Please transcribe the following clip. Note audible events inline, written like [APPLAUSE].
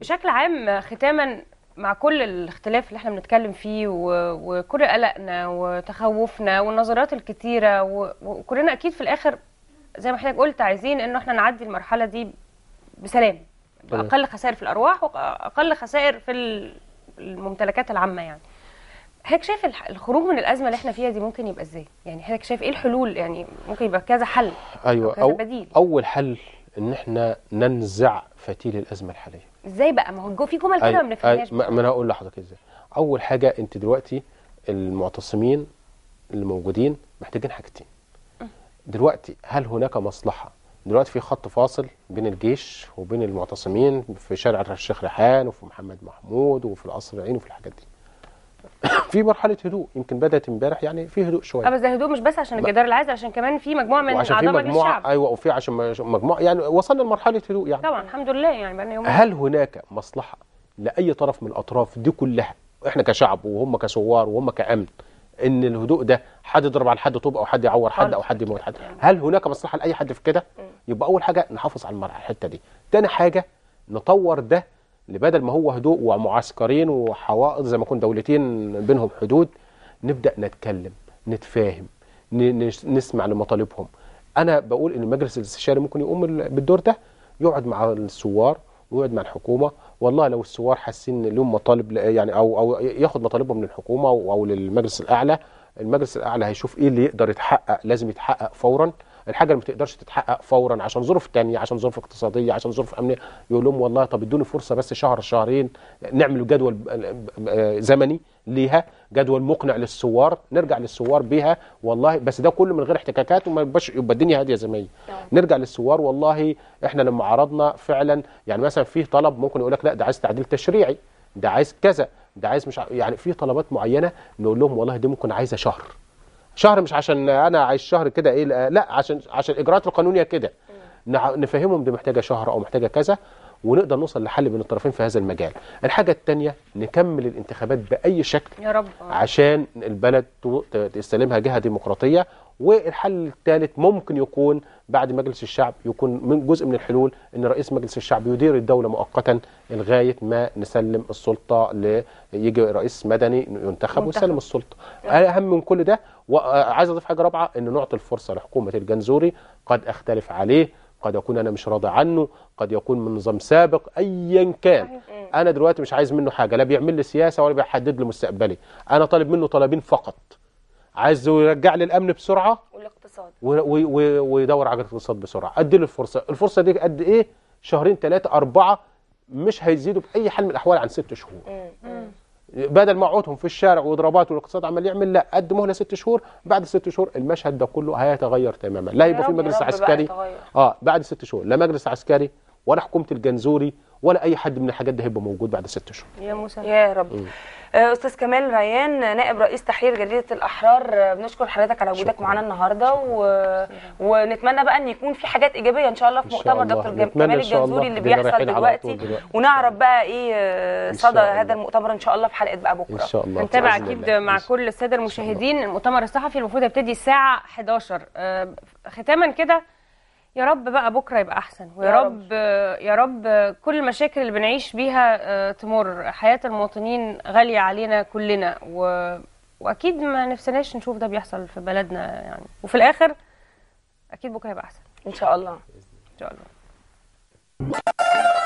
بشكل عام ختاما مع كل الاختلاف اللي احنا بنتكلم فيه وكل قلقنا وتخوفنا والنظرات الكتيره وكلنا اكيد في الاخر زي ما حضرتك قلت عايزين انه احنا نعدي المرحله دي بسلام باقل خسائر في الارواح واقل خسائر في الممتلكات العامه يعني حضرتك شايف الخروج من الازمه اللي احنا فيها دي ممكن يبقى ازاي يعني حضرتك شايف ايه الحلول يعني ممكن يبقى كذا حل ايوه أو كذا بديل اول حل ان احنا ننزع فتيل الازمه الحاليه ازاي بقى ما هو في جمل كده ما بنفهمهاش ما انا هقول لحضرتك ازاي اول حاجه انت دلوقتي المعتصمين اللي موجودين محتاجين حاجتين دلوقتي هل هناك مصلحه دلوقتي في خط فاصل بين الجيش وبين المعتصمين في شارع الشيخ ريحان وفي محمد محمود وفي القصر العين وفي الحاجات دي [COUGHS] في مرحله هدوء يمكن بدات امبارح يعني في هدوء شويه اه بس ده هدوء مش بس عشان الجدار العازل عشان كمان في مجموعه من اعضاء مجلس الشعب ايوه وفي عشان مجموعه يعني وصلنا لمرحله هدوء يعني طبعا الحمد لله يعني بقى يومين هل هناك مصلحه لاي طرف من الاطراف دي كلها احنا كشعب وهم كثوار وهم كامن ان الهدوء ده حد يضرب على حد طوب او حد يعور حد او حد يموت حد هل هناك مصلحه لاي حد في كده يبقى اول حاجه نحافظ على الحته دي تاني حاجه نطور ده لبدل بدل ما هو هدوء ومعسكرين وحوائط زي ما يكون دولتين بينهم حدود نبدا نتكلم نتفاهم نسمع لمطالبهم انا بقول ان المجلس الاستشاري ممكن يقوم بالدور ده يقعد مع الثوار ويقعد مع الحكومه والله لو الثوار حاسين لهم مطالب يعني او او ياخد مطالبهم للحكومه او للمجلس الاعلى المجلس الاعلى هيشوف ايه اللي يقدر يتحقق لازم يتحقق فورا الحاجه اللي ما تقدرش تتحقق فورا عشان ظروف تانية عشان ظروف اقتصاديه عشان ظروف امنيه يقول لهم والله طب ادوني فرصه بس شهر شهرين نعمل جدول آه، آه، زمني ليها جدول مقنع للثوار نرجع للثوار بيها والله بس ده كله من غير احتكاكات وما يبقاش يبقى الدنيا هاديه زي ما هي نرجع للثوار والله احنا لما عرضنا فعلا يعني مثلا في طلب ممكن يقول لك لا ده عايز تعديل تشريعي ده عايز كذا ده عايز مش يعني في طلبات معينه نقول لهم والله دي ممكن عايزه شهر شهر مش عشان انا عايش شهر كده ايه لا عشان عشان الاجراءات القانونيه كده نفهمهم دي محتاجه شهر او محتاجه كذا ونقدر نوصل لحل بين الطرفين في هذا المجال الحاجة الثانية نكمل الانتخابات بأي شكل يا رب. عشان البلد تستلمها جهة ديمقراطية والحل الثالث ممكن يكون بعد مجلس الشعب يكون من جزء من الحلول ان رئيس مجلس الشعب يدير الدوله مؤقتا لغايه ما نسلم السلطه يجي رئيس مدني ينتخب ويسلم السلطه اهم من كل ده وعايز اضيف حاجه رابعه ان نعطي الفرصه لحكومه الجنزوري قد اختلف عليه قد يكون انا مش راضي عنه قد يكون من نظام سابق ايا كان انا دلوقتي مش عايز منه حاجه لا بيعمل لي سياسه ولا بيحدد لي مستقبلي انا طالب منه طلبين فقط عايزه يرجع لي الامن بسرعه والاقتصاد ويدور على الاقتصاد بسرعه ادي له الفرصه الفرصه دي قد ايه شهرين ثلاثه اربعه مش هيزيدوا باي حال من الاحوال عن ست شهور بدل ما عوتهم في الشارع واضرابات والاقتصاد عمال يعمل لا قد مهله ست شهور بعد ست شهور المشهد ده كله هيتغير تماما لا يبقى في مجلس عسكري اه بعد ست شهور لا مجلس عسكري ولا حكومه الجنزوري ولا اي حد من الحاجات دي هيبقى موجود بعد ست شهور يا موسى يا رب م. آه، استاذ كمال ريان نائب رئيس تحرير جريده الاحرار بنشكر حضرتك على وجودك معانا النهارده و... ونتمنى بقى ان يكون في حاجات ايجابيه ان شاء الله في مؤتمر دكتور كمال الجنزوري اللي بيحصل دلوقتي, دلوقتي. ونعرف بقى ايه آه، صدى هذا المؤتمر ان شاء الله في حلقه بقى بكره ان شاء الله نتابع اكيد مع كل الساده المشاهدين المؤتمر الصحفي المفروض يبتدي الساعه 11 آه، ختاما كده يا رب بقى بكره يبقى احسن ويا يا رب, رب يا رب كل المشاكل اللي بنعيش بيها آه، تمر حياه المواطنين غاليه علينا كلنا و... واكيد ما نفسناش نشوف ده بيحصل في بلدنا يعني وفي الاخر اكيد بكره يبقى احسن ان شاء الله ان شاء الله